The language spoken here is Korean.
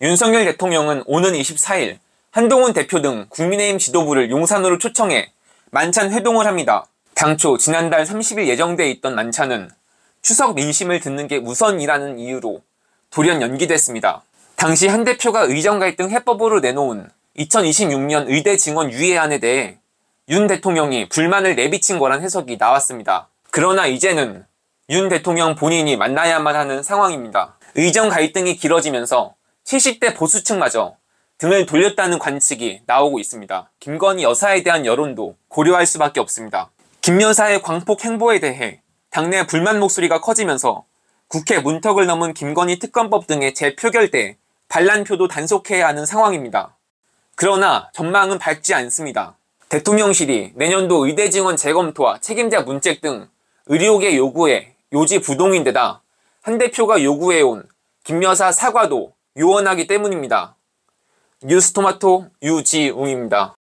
윤석열 대통령은 오는 24일 한동훈 대표 등 국민의힘 지도부를 용산으로 초청해 만찬 회동을 합니다. 당초 지난달 30일 예정돼 있던 만찬은 추석 민심을 듣는 게 우선이라는 이유로 돌연 연기됐습니다. 당시 한 대표가 의정 갈등 해법으로 내놓은 2026년 의대 증원 유예안에 대해 윤 대통령이 불만을 내비친 거란 해석이 나왔습니다. 그러나 이제는 윤 대통령 본인이 만나야만 하는 상황입니다. 의정 갈등이 길어지면서 70대 보수층마저 등을 돌렸다는 관측이 나오고 있습니다. 김건희 여사에 대한 여론도 고려할 수밖에 없습니다. 김 여사의 광폭 행보에 대해 당내 불만 목소리가 커지면서 국회 문턱을 넘은 김건희 특검법 등의 재표결 때 반란표도 단속해야 하는 상황입니다. 그러나 전망은 밝지 않습니다. 대통령실이 내년도 의대 증원 재검토와 책임자 문책 등 의료계 요구에 요지 부동인데다 한 대표가 요구해온 김 여사 사과도 유원하기 때문입니다. 뉴스토마토 유지웅입니다.